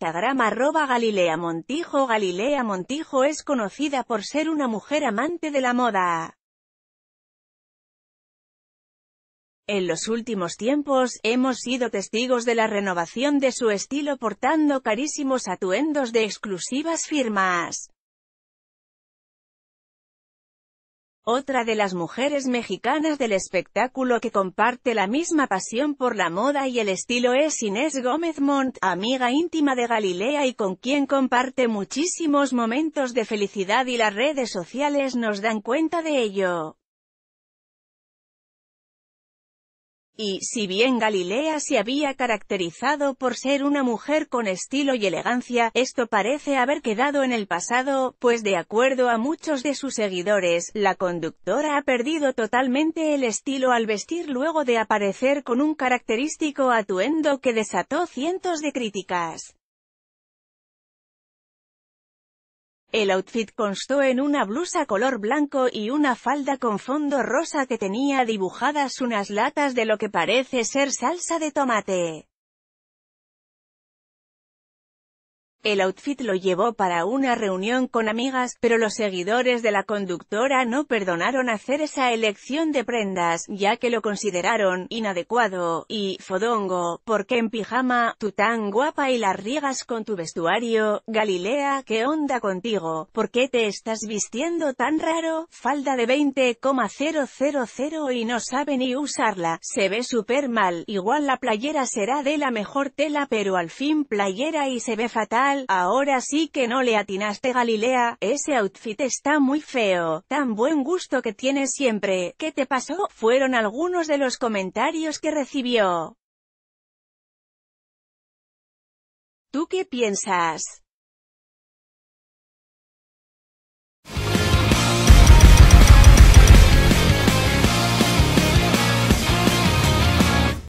Instagram arroba Galilea Montijo Galilea Montijo es conocida por ser una mujer amante de la moda. En los últimos tiempos, hemos sido testigos de la renovación de su estilo portando carísimos atuendos de exclusivas firmas. Otra de las mujeres mexicanas del espectáculo que comparte la misma pasión por la moda y el estilo es Inés Gómez Mont, amiga íntima de Galilea y con quien comparte muchísimos momentos de felicidad y las redes sociales nos dan cuenta de ello. y, si bien Galilea se había caracterizado por ser una mujer con estilo y elegancia, esto parece haber quedado en el pasado, pues de acuerdo a muchos de sus seguidores, la conductora ha perdido totalmente el estilo al vestir luego de aparecer con un característico atuendo que desató cientos de críticas. El outfit constó en una blusa color blanco y una falda con fondo rosa que tenía dibujadas unas latas de lo que parece ser salsa de tomate. El outfit lo llevó para una reunión con amigas, pero los seguidores de la conductora no perdonaron hacer esa elección de prendas, ya que lo consideraron inadecuado y fodongo, porque en pijama, tú tan guapa y las riegas con tu vestuario, Galilea, ¿qué onda contigo? ¿Por qué te estás vistiendo tan raro? Falda de 20,000 y no sabe ni usarla, se ve súper mal, igual la playera será de la mejor tela pero al fin playera y se ve fatal ahora sí que no le atinaste Galilea, ese outfit está muy feo, tan buen gusto que tienes siempre, ¿qué te pasó? Fueron algunos de los comentarios que recibió. ¿Tú qué piensas?